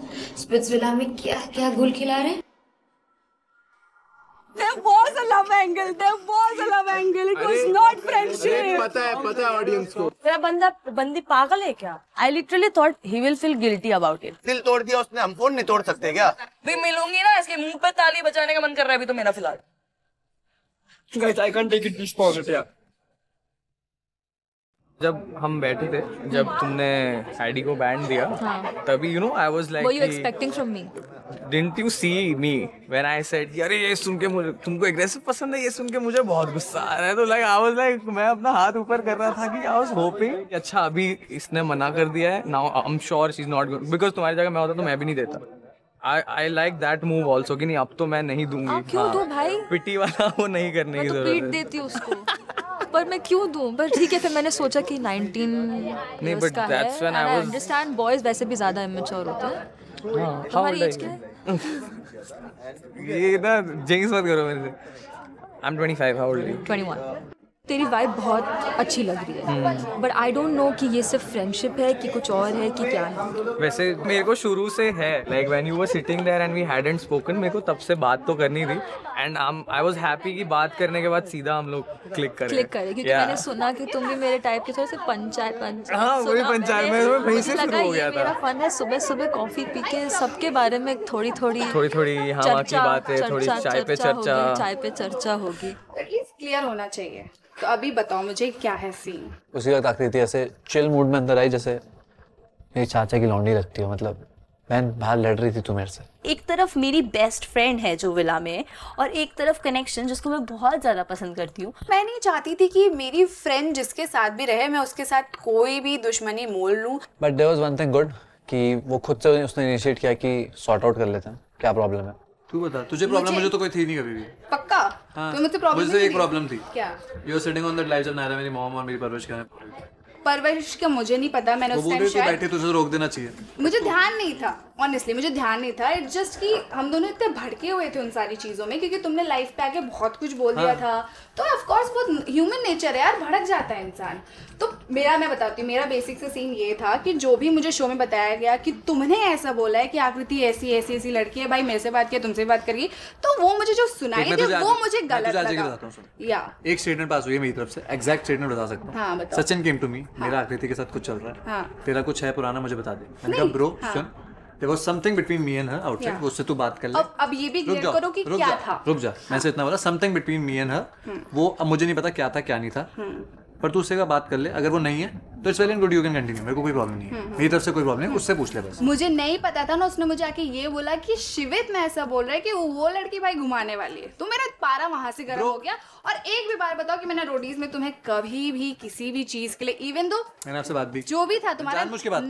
स्पिट्सविला में क्या क्या गुल खिला रहे हैं There was a love angle. There
was a love angle. It was not friendship. पता है पता है ऑडियंस को मेरा बंदा बंदी पागल है क्या I literally thought he will feel guilty about it
दिल तोड़ दिया उसने हम फोन नहीं तोड़ सकते क्या
भी मिलूंगी ना इसके मुंह पे ताली बजाने का मन कर रहा है अभी तो मेरा फिलहाल
guys
I can't take it this positive जब हम बैठे थे जब तुमने आईडी को बैन दिया हाँ। तभी you know I was like you expecting from me didn't you see me when I said कि अरे ये सुन के मुझे तुमको एग्रेसिव पसंद है ये सुन के मुझे बहुत गुस्सा आ रहा है तो लाइक आई वाज लाइक मैं अपना हाथ ऊपर कर रहा था कि आई वाज होपिंग अच्छा अभी इसने मना कर दिया है now I am sure she is not because तुम्हारी जगह मैं होता तो मैं भी नहीं देता I like that move also की नहीं अब तो मैं नहीं दूंगी क्यों हाँ। दूं भाई पिटी वाला वो नहीं करने की तो जरूरत पीट
देती उसको पर मैं क्यों दूं पर ठीक है फिर मैंने सोचा कि 19 नहीं but that's when I was understand boys वैसे भी ज्यादा इमैच्योर होते हैं हाँ, तुम्हारी एज क्या है
ये ना जेंक्स मत करो मेरे से I am 25 how old are you
21 तेरी वाइब बहुत अच्छी लग रही है बट आई डोंट नो कि ये सिर्फ फ्रेंडशिप है कि कुछ और है कि क्या है
वैसे मेरे को शुरू से है like when you were sitting there and we hadn't spoken मेरे को तब से बात तो करनी थी एंड आई वाज हैप्पी कि बात करने के बाद सीधा हम लोग क्लिक करें क्लिक करें क्योंकि yeah. मैंने सुना
कि तुम भी मेरे टाइप के थोड़े से पंचायत पंचायत हां वही पंचायत में वहीं से शुरू हो गया था मेरा फन है सुबह सुबह कॉफी पी के सबके बारे में थोड़ी थोड़ी
थोड़ी
थोड़ी
हां की बातें थोड़ी चाय पे चर्चा चाय पे चर्चा होगी एटलीस्ट
क्लियर होना चाहिए तो अभी बताओ मुझे क्या है सीन
उसी वक्त आकृति ऐसे चिल मूड में अंदर आई जैसे मेरी चाचा की लौंडी लगती हो मतलब मैं बाहर लड़ रही थी तू मेरे से
एक तरफ मेरी बेस्ट फ्रेंड है जो विला में और एक तरफ कनेक्शन जिसको मैं बहुत ज़्यादा पसंद करती हूँ
मैं नहीं चाहती थी कि मेरी फ्रेंड जिसके साथ भी रहे मैं उसके साथ कोई भी दुश्मनी मोल लूँ
but there was one thing good कि वो खुद से उसने इनिशिएट किया कि सॉर्ट आउट कर लेते हैं क्या प्रॉब्लम है क्यों बता तुझे प्रॉब्लम मुझे तो कोई थी नहीं कभी भी पक्का हां
तो मुझसे प्रॉब्लम मुझसे एक प्रॉब्लम थी क्या
you are sitting on that live जब नायरा मेरी मॉम और मेरी परवरिश कर
परवरिश का मुझे नहीं पता मैंने उस टाइम शायद बैठे
तुझे रोक देना चाहिए
मुझे ध्यान नहीं था ऑनेस्टली मुझे ध्यान नहीं था इट्स जस्ट कि हम दोनों इतने भड़के हुए थे उन सारी चीज़ों में क्योंकि तुमने लाइफ पे आके बहुत कुछ बोल दिया हाँ। था तो ऑफ कोर्स बहुत ह्यूमन नेचर है यार भड़क जाता है इंसान तो मेरा मैं बताती हूँ मेरा बेसिक से सीन ये था कि जो भी मुझे शो में बताया गया कि तुमने ऐसा बोला है कि आकृति ऐसी ऐसी ऐसी लड़की है भाई मेरे से बात किया तुमसे बात करिए तो वो मुझे जो सुनाई थी वो मुझे गलत लगा या
एक स्टेटमेंट पास हुई है मेरी तरफ से एग्जैक्ट स्टेटमेंट बता सकता हूँ हाँ, सचिन केम टू मी मेरा आकृति के साथ कुछ चल रहा है हाँ। तेरा कुछ है पुराना मुझे बता दे ब्रो हाँ। सुन हम्म। मुझे नहीं पता क्या था क्या नहीं था हम्म। पर तू उससे बात कर ले अगर वो नहीं है तो it's well and good you can continue मेरे को कोई प्रॉब्लम नहीं है हम्म, हम्म। मेरी तरफ से कोई प्रॉब्लम नहीं उससे पूछ ले बस
मुझे नहीं पता था ना उसने मुझे आके ये बोला कि शिवित मैं ऐसा बोल रहा है कि वो लड़की भाई घुमाने वाली है तो मेरा पारा वहां से गर्म हो गया और एक भी बार बताओ कि मैंने रोडीज में तुम्हें कभी भी किसी भी चीज के लिए इवन दो
मैंने आपसे बात भी जो भी था तुम्हारा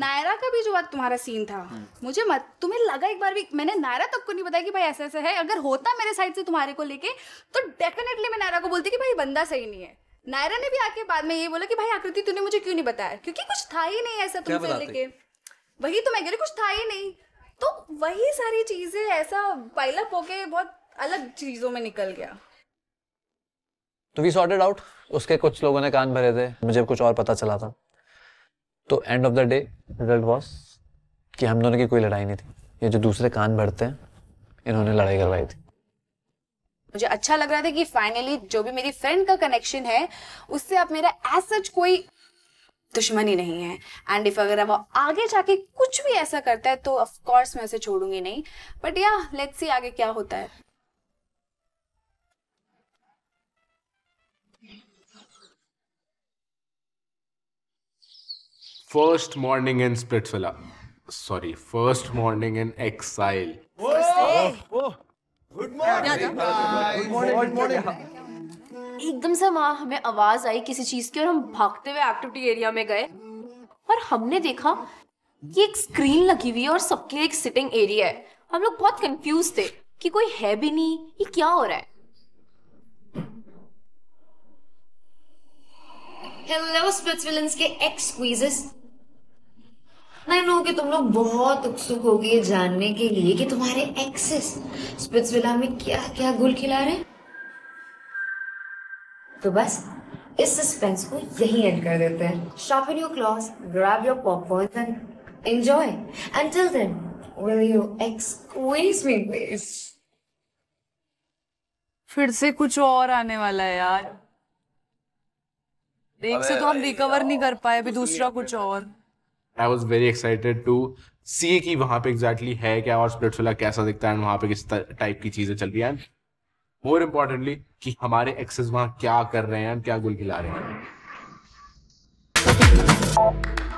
नायरा का भी जो बात तुम्हारा सीन था हम्म। मुझे मत तुम्हें लगा एक बार भी मैंने नायरा तक को नहीं बताया कि भाई ऐसा ऐसा है अगर होता मेरे साइड से तुम्हारे को लेके तो डेफिनेटली मैं नायरा को बोलती कि भाई बंदा सही नहीं है नायरा ने भी आके बाद में ये बोला कि भाई आकृति तूने मुझे क्यों नहीं बताया क्योंकि कुछ था ही नहीं ऐसा तुमसे लेके वही तो मैं कह रही कुछ था ही नहीं तो वही सारी चीजें ऐसा पाइलअप होके बहुत अलग चीजों में निकल गया
तो वी सॉर्टेड आउट उसके कुछ लोगों ने कान भरे थे मुझे कुछ और पता चला था तो end of the day result was कि हम दोनों की कोई लड़ाई नहीं थी ये जो दूसरे कान भरते हैं इन्होंने लड़ाई करवाई थी
मुझे अच्छा लग रहा था कि फाइनली जो भी मेरी फ्रेंड का कनेक्शन है उससे अब मेरा एज सच कोई दुश्मनी नहीं है एंड इफ अगर वो आगे जाके कुछ भी ऐसा करता है तो ऑफ कोर्स मैं उसे छोड़ूंगी नहीं बट या
लेट्स सी आगे क्या होता है
first morning in splitsvilla sorry first morning in exile
एकदम से माँ हमें आवाज आई किसी चीज की और हम भागते हुए एक्टिविटी एरिया में गए और हमने देखा कि एक स्क्रीन लगी हुई है और सबके लिए एक सिटिंग एरिया है हम लोग बहुत कंफ्यूज थे कि कोई है भी नहीं ये क्या हो रहा है
हेलो स्पिट्सविलंस के एक्स क्वीजेस आई नो कि तुम लोग बहुत उत्सुक हो गए जानने के लिए कि तुम्हारे एक्सेस स्पिट्सविला में क्या क्या गुल खिला रहे तो बस इस सस्पेंस को यही एंड कर देते हैं shop on your cloth grab your popcorn and enjoy until then will you excuse me please
फिर से कुछ और आने वाला है यार एक से तो हम रिकवर नहीं कर पाए अभी दूसरा कुछ और
I was very excited to see कि वहाँ पे एग्जैक्टली exactly है क्या और स्प्लिटसुला कैसा दिखता है वहाँ पे किस टाइप की चीज़ें चल रही हैं मोर इम्पोर्टेंटली कि हमारे एक्सेस वहाँ क्या कर रहे हैं क्या गुल खिला रहे हैं